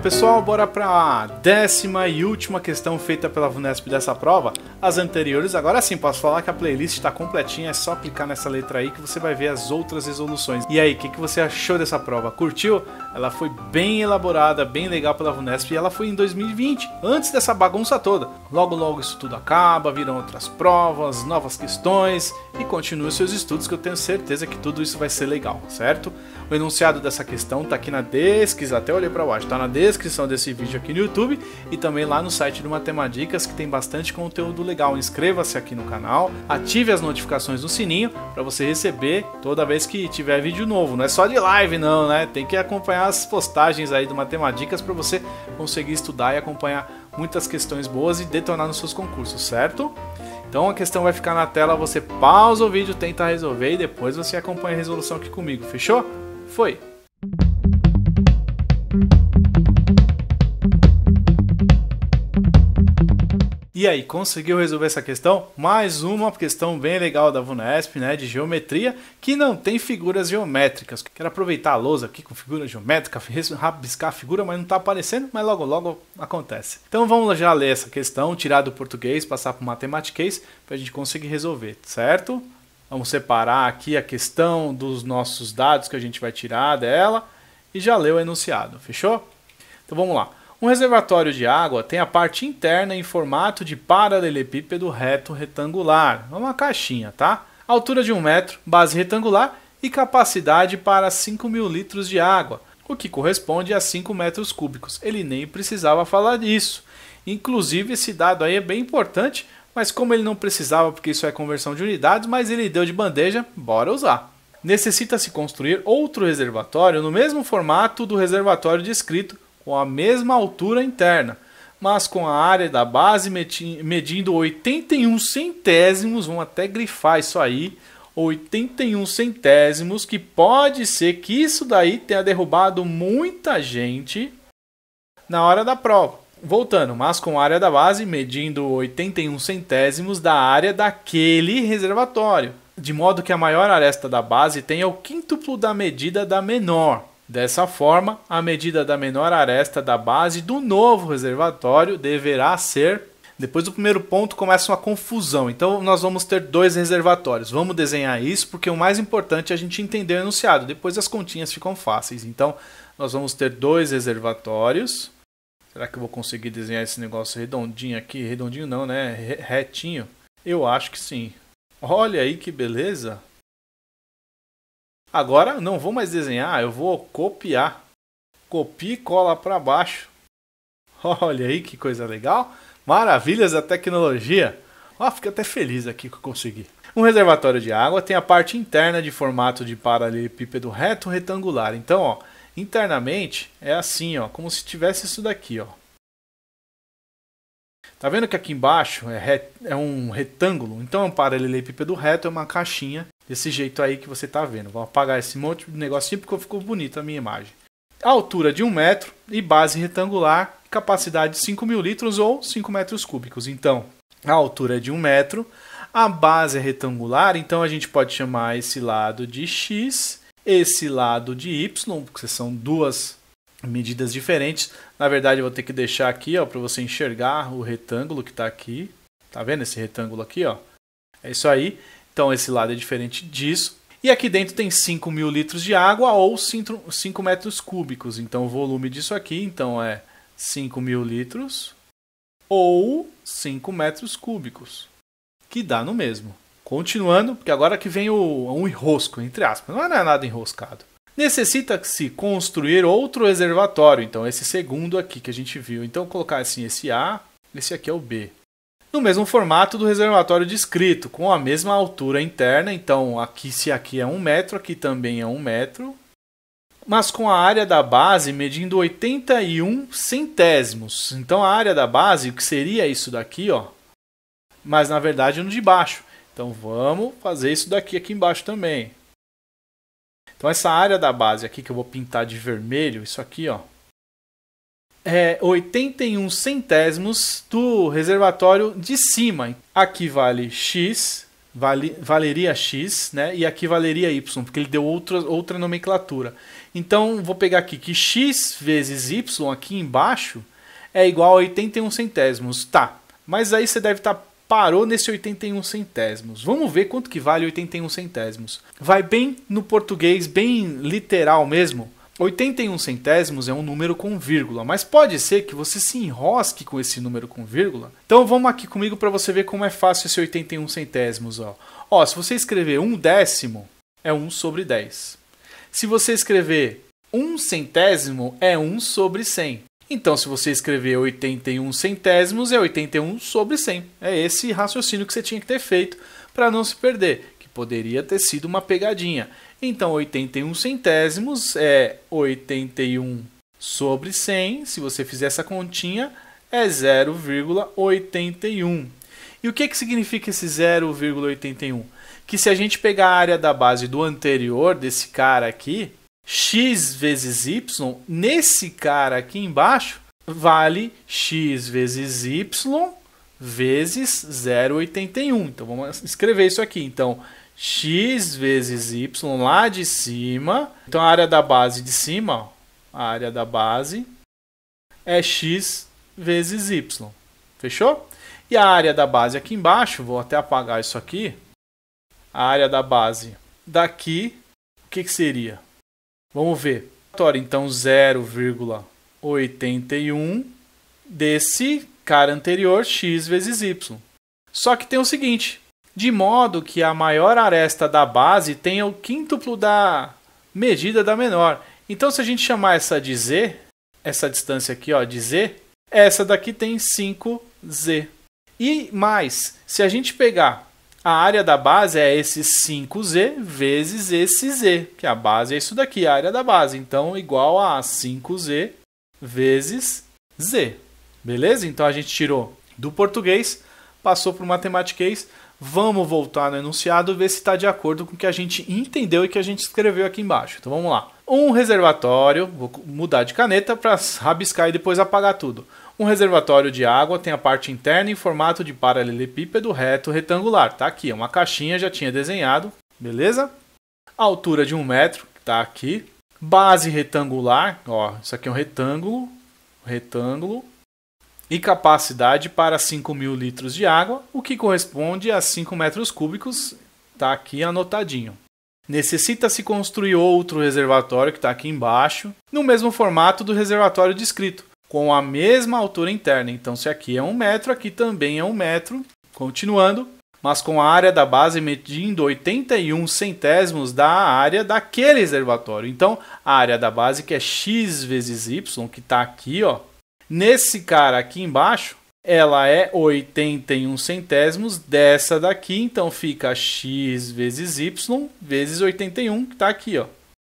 pessoal, bora para a décima e última questão feita pela Vunesp dessa prova. As anteriores, agora sim, posso falar que a playlist está completinha, é só clicar nessa letra aí que você vai ver as outras resoluções. E aí, o que, que você achou dessa prova? Curtiu? Ela foi bem elaborada, bem legal pela Vunesp e ela foi em 2020, antes dessa bagunça toda. Logo, logo isso tudo acaba, virão outras provas, novas questões e continue os seus estudos que eu tenho certeza que tudo isso vai ser legal, certo? O enunciado dessa questão está aqui na descrição, até olhei para baixo, está na descrição descrição desse vídeo aqui no YouTube e também lá no site do Matemadicas, que tem bastante conteúdo legal. Inscreva-se aqui no canal, ative as notificações no sininho para você receber toda vez que tiver vídeo novo. Não é só de live não, né? Tem que acompanhar as postagens aí do Matemadicas para você conseguir estudar e acompanhar muitas questões boas e detonar nos seus concursos, certo? Então a questão vai ficar na tela, você pausa o vídeo, tenta resolver e depois você acompanha a resolução aqui comigo, fechou? Foi! E aí, conseguiu resolver essa questão? Mais uma questão bem legal da VUNESP, né, de geometria, que não tem figuras geométricas. Quero aproveitar a lousa aqui com figura geométrica, rabiscar a figura, mas não está aparecendo, mas logo logo acontece. Então vamos já ler essa questão, tirar do português, passar para o matemáticas, para a gente conseguir resolver, certo? Vamos separar aqui a questão dos nossos dados que a gente vai tirar dela e já ler o enunciado, fechou? Então vamos lá. Um reservatório de água tem a parte interna em formato de paralelepípedo reto retangular, uma caixinha, tá? Altura de 1 metro, base retangular e capacidade para 5 mil litros de água, o que corresponde a 5 metros cúbicos. Ele nem precisava falar disso. Inclusive, esse dado aí é bem importante, mas como ele não precisava, porque isso é conversão de unidades, mas ele deu de bandeja, bora usar. Necessita-se construir outro reservatório no mesmo formato do reservatório descrito, com a mesma altura interna, mas com a área da base medindo 81 centésimos, vamos até grifar isso aí, 81 centésimos, que pode ser que isso daí tenha derrubado muita gente na hora da prova. Voltando, mas com a área da base medindo 81 centésimos da área daquele reservatório, de modo que a maior aresta da base tenha o quíntuplo da medida da menor. Dessa forma, a medida da menor aresta da base do novo reservatório deverá ser. Depois do primeiro ponto começa uma confusão. Então nós vamos ter dois reservatórios. Vamos desenhar isso porque o mais importante é a gente entender o enunciado. Depois as continhas ficam fáceis. Então nós vamos ter dois reservatórios. Será que eu vou conseguir desenhar esse negócio redondinho aqui? Redondinho não, né? Retinho. Eu acho que sim. Olha aí que beleza. Agora não vou mais desenhar, eu vou copiar. copie e cola para baixo. Olha aí que coisa legal. Maravilhas da tecnologia. Ó, oh, fiquei até feliz aqui que eu consegui. Um reservatório de água tem a parte interna de formato de paralelepípedo reto retangular. Então, ó, internamente é assim, ó, como se tivesse isso daqui, ó. Tá vendo que aqui embaixo é, re... é um retângulo? Então é um paralelepípedo reto, é uma caixinha desse jeito aí que você tá vendo. Vou apagar esse monte de negocinho porque ficou bonita a minha imagem. Altura de 1 metro e base retangular, capacidade de 5 mil litros ou 5 metros cúbicos. Então, a altura é de 1 metro, a base é retangular, então a gente pode chamar esse lado de x, esse lado de y, porque são duas medidas diferentes. Na verdade, eu vou ter que deixar aqui, ó, para você enxergar o retângulo que está aqui. Tá vendo esse retângulo aqui, ó? É isso aí. Então, esse lado é diferente disso. E aqui dentro tem 5 mil litros de água ou 5 metros cúbicos. Então, o volume disso aqui então é 5 mil litros ou 5 metros cúbicos, que dá no mesmo. Continuando, porque agora que vem o, um enrosco, entre aspas. Não é nada enroscado necessita-se construir outro reservatório. Então, esse segundo aqui que a gente viu. Então, colocar assim esse A, esse aqui é o B. No mesmo formato do reservatório descrito, com a mesma altura interna. Então, aqui se aqui é 1 um metro, aqui também é 1 um metro. Mas com a área da base medindo 81 centésimos. Então, a área da base, o que seria isso daqui, ó? Mas, na verdade, é no de baixo. Então, vamos fazer isso daqui aqui embaixo também. Então essa área da base aqui que eu vou pintar de vermelho, isso aqui, ó, é 81 centésimos do reservatório de cima. Aqui vale x, vale, valeria x, né? E aqui valeria y, porque ele deu outra, outra nomenclatura. Então vou pegar aqui que x vezes y aqui embaixo é igual a 81 centésimos, tá? Mas aí você deve estar tá parou nesse 81 centésimos. Vamos ver quanto que vale 81 centésimos. Vai bem no português, bem literal mesmo. 81 centésimos é um número com vírgula, mas pode ser que você se enrosque com esse número com vírgula. Então vamos aqui comigo para você ver como é fácil esse 81 centésimos. Ó. ó, se você escrever um décimo, é 1 sobre 10. Se você escrever um centésimo, é 1 sobre 100. Então, se você escrever 81 centésimos, é 81 sobre 100. É esse raciocínio que você tinha que ter feito para não se perder, que poderia ter sido uma pegadinha. Então, 81 centésimos é 81 sobre 100. Se você fizer essa continha, é 0,81. E o que, que significa esse 0,81? Que se a gente pegar a área da base do anterior desse cara aqui, x vezes y, nesse cara aqui embaixo, vale x vezes y vezes 0,81. Então vamos escrever isso aqui. Então, x vezes y lá de cima. Então a área da base de cima, ó, a área da base é x vezes y. Fechou? E a área da base aqui embaixo, vou até apagar isso aqui. A área da base daqui, o que, que seria? Vamos ver. Então, 0,81 desse cara anterior, x vezes y. Só que tem o seguinte, de modo que a maior aresta da base tenha o quíntuplo da medida da menor. Então, se a gente chamar essa de z, essa distância aqui ó, de z, essa daqui tem 5z. E mais, se a gente pegar a área da base é esse 5z vezes esse z, que a base é isso daqui, a área da base. Então, igual a 5z vezes z. Beleza? Então, a gente tirou do português, passou para o matematiquês. Vamos voltar no enunciado ver se está de acordo com o que a gente entendeu e que a gente escreveu aqui embaixo. Então, vamos lá. Um reservatório, vou mudar de caneta para rabiscar e depois apagar tudo um reservatório de água tem a parte interna em formato de paralelepípedo reto retangular. Tá aqui, É uma caixinha já tinha desenhado, beleza? A altura de um metro, tá aqui. Base retangular, ó, isso aqui é um retângulo, retângulo. E capacidade para 5 mil litros de água, o que corresponde a 5 metros cúbicos, tá aqui anotadinho. Necessita-se construir outro reservatório que está aqui embaixo, no mesmo formato do reservatório descrito com a mesma altura interna. Então, se aqui é um metro, aqui também é um metro. Continuando, mas com a área da base medindo 81 centésimos da área daquele reservatório. Então, a área da base, que é x vezes y, que está aqui, ó, nesse cara aqui embaixo, ela é 81 centésimos dessa daqui, então fica x vezes y vezes 81, que está aqui. Ó.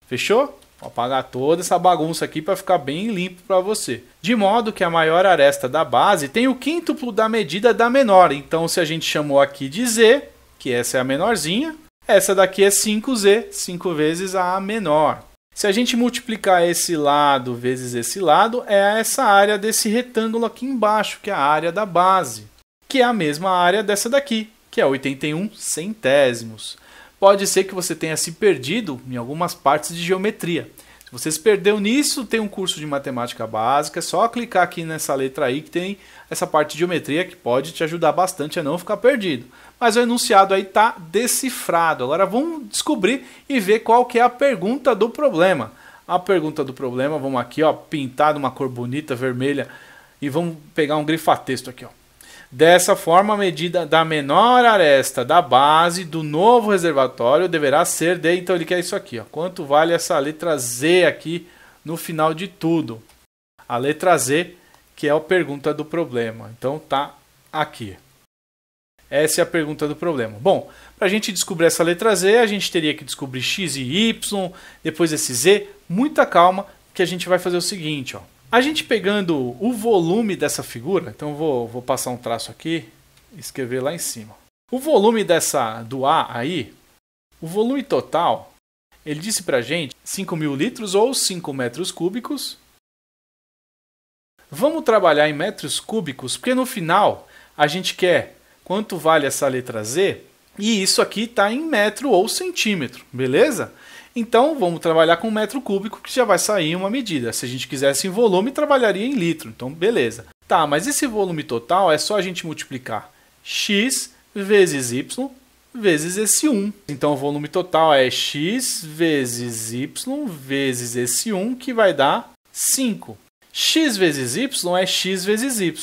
Fechou? Vou apagar toda essa bagunça aqui para ficar bem limpo para você. De modo que a maior aresta da base tem o quíntuplo da medida da menor. Então, se a gente chamou aqui de Z, que essa é a menorzinha, essa daqui é 5Z, 5 vezes a menor. Se a gente multiplicar esse lado vezes esse lado, é essa área desse retângulo aqui embaixo, que é a área da base, que é a mesma área dessa daqui, que é 81 centésimos pode ser que você tenha se perdido em algumas partes de geometria. Se você se perdeu nisso, tem um curso de matemática básica, é só clicar aqui nessa letra aí que tem essa parte de geometria que pode te ajudar bastante a não ficar perdido. Mas o enunciado aí está decifrado. Agora vamos descobrir e ver qual que é a pergunta do problema. A pergunta do problema, vamos aqui, ó, pintar de uma cor bonita, vermelha, e vamos pegar um grifatexto aqui, ó. Dessa forma, a medida da menor aresta da base do novo reservatório deverá ser de. Então ele quer isso aqui, ó. Quanto vale essa letra Z aqui no final de tudo? A letra Z, que é a pergunta do problema. Então tá aqui. Essa é a pergunta do problema. Bom, para a gente descobrir essa letra Z, a gente teria que descobrir x e y, depois esse z. Muita calma, que a gente vai fazer o seguinte, ó. A gente pegando o volume dessa figura, então vou, vou passar um traço aqui, escrever lá em cima. O volume dessa do A aí, o volume total, ele disse a gente 5 mil litros ou 5 metros cúbicos. Vamos trabalhar em metros cúbicos, porque no final a gente quer quanto vale essa letra Z, e isso aqui está em metro ou centímetro, beleza? Então vamos trabalhar com metro cúbico que já vai sair uma medida. Se a gente quisesse em volume, trabalharia em litro. Então beleza. Tá, mas esse volume total é só a gente multiplicar x vezes y vezes esse 1. Então o volume total é x vezes y vezes esse 1 que vai dar 5. x vezes y é x vezes y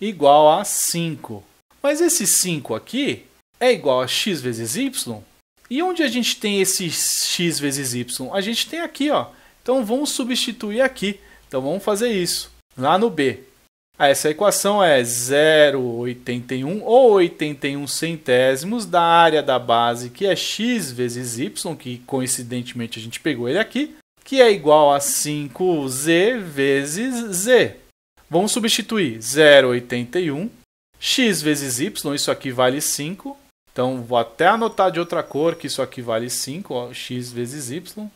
igual a 5. Mas esse 5 aqui é igual a x vezes y e onde a gente tem esse x vezes y? A gente tem aqui, ó. Então vamos substituir aqui. Então vamos fazer isso lá no b. Ah, essa equação é 0,81 ou 81 centésimos da área da base, que é x vezes y, que coincidentemente a gente pegou ele aqui, que é igual a 5z vezes z. Vamos substituir 0,81, x vezes y, isso aqui vale 5, então vou até anotar de outra cor que isso aqui vale 5, ó, x vezes y.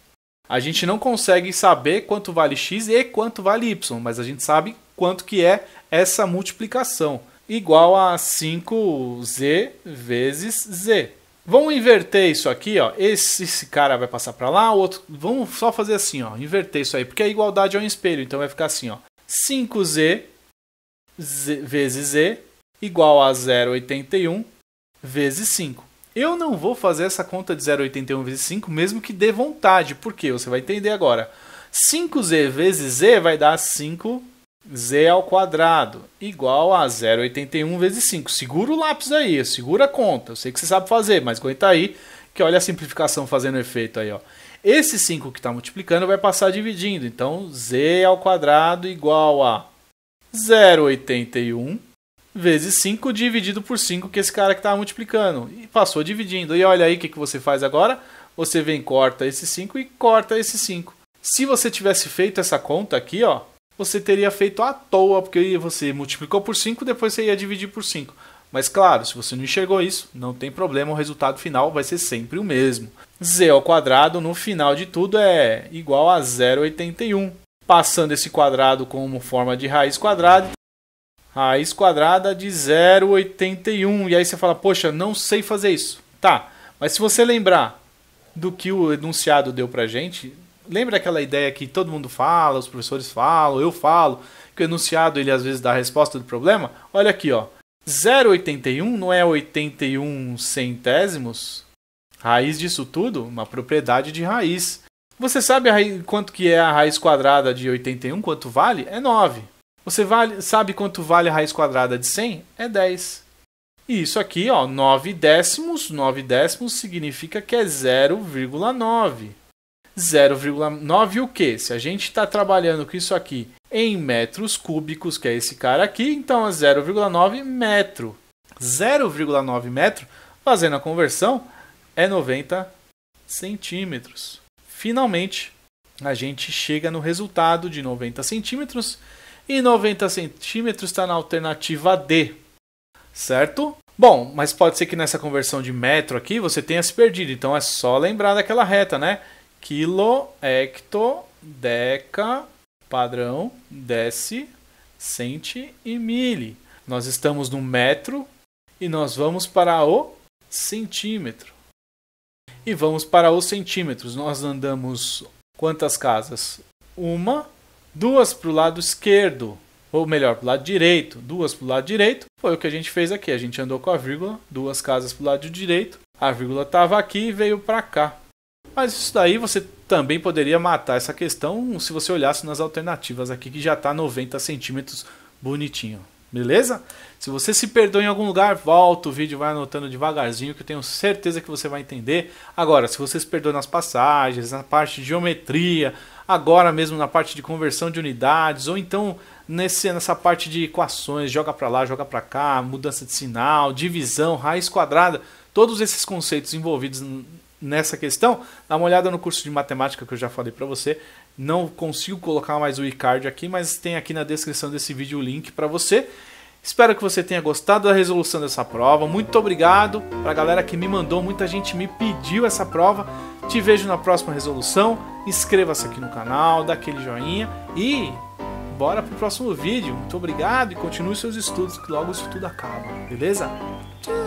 A gente não consegue saber quanto vale x e quanto vale y, mas a gente sabe quanto que é essa multiplicação, igual a 5z vezes z. Vamos inverter isso aqui, ó. Esse, esse cara vai passar para lá, o outro. Vamos só fazer assim, ó. Inverter isso aí, porque a é igualdade é um espelho, então vai ficar assim, ó. 5z, z vezes z igual a 0,81 vezes 5. Eu não vou fazer essa conta de 0,81 vezes 5, mesmo que dê vontade, porque você vai entender agora. 5z vezes z vai dar 5z ao quadrado, igual a 0,81 vezes 5. Segura o lápis aí, segura a conta. Eu sei que você sabe fazer, mas aguenta aí, que olha a simplificação fazendo efeito aí. Ó. Esse 5 que está multiplicando vai passar dividindo. Então, z ao quadrado igual a 0,81 vezes 5 dividido por 5 que esse cara que estava tá multiplicando. E passou dividindo. E olha aí o que, que você faz agora. Você vem, corta esse 5 e corta esse 5. Se você tivesse feito essa conta aqui, ó, você teria feito à toa, porque você multiplicou por 5, depois você ia dividir por 5. Mas claro, se você não enxergou isso, não tem problema, o resultado final vai ser sempre o mesmo. z ao quadrado no final de tudo é igual a 0,81. Passando esse quadrado como forma de raiz quadrada, Raiz quadrada de 0,81. E aí você fala, poxa, não sei fazer isso. Tá, mas se você lembrar do que o enunciado deu pra gente, lembra aquela ideia que todo mundo fala, os professores falam, eu falo, que o enunciado ele às vezes dá a resposta do problema? Olha aqui, ó. 0,81 não é 81 centésimos? Raiz disso tudo? Uma propriedade de raiz. Você sabe raiz, quanto que é a raiz quadrada de 81? Quanto vale? É 9. Você vale, sabe quanto vale a raiz quadrada de 100? É 10. E isso aqui, ó, 9 décimos, 9 décimos significa que é 0,9. 0,9 o quê? Se a gente está trabalhando com isso aqui em metros cúbicos, que é esse cara aqui, então é 0,9 metro. 0,9 metro, fazendo a conversão, é 90 centímetros. Finalmente, a gente chega no resultado de 90 centímetros e 90 centímetros está na alternativa D, certo? Bom, mas pode ser que nessa conversão de metro aqui você tenha se perdido, então é só lembrar daquela reta, né? Quilo, hecto, deca, padrão, desce, centi e mili. Nós estamos no metro e nós vamos para o centímetro. E vamos para os centímetros. Nós andamos quantas casas? Uma, duas para o lado esquerdo, ou melhor, para o lado direito, duas para o lado direito, foi o que a gente fez aqui. A gente andou com a vírgula, duas casas para o lado direito, a vírgula estava aqui e veio para cá. Mas isso daí você também poderia matar essa questão se você olhasse nas alternativas aqui, que já está 90 centímetros bonitinho. Beleza? Se você se perdeu em algum lugar, volta o vídeo, vai anotando devagarzinho, que eu tenho certeza que você vai entender. Agora, se você se perdeu nas passagens, na parte de geometria, agora mesmo na parte de conversão de unidades, ou então nesse, nessa parte de equações, joga para lá, joga para cá, mudança de sinal, divisão, raiz quadrada, todos esses conceitos envolvidos nessa questão, dá uma olhada no curso de matemática que eu já falei para você. Não consigo colocar mais o iCard aqui, mas tem aqui na descrição desse vídeo o link para você. Espero que você tenha gostado da resolução dessa prova. Muito obrigado para a galera que me mandou, muita gente me pediu essa prova. Te vejo na próxima resolução. Inscreva-se aqui no canal, dá aquele joinha e bora pro próximo vídeo. Muito obrigado e continue seus estudos que logo isso tudo acaba, beleza? Tchau.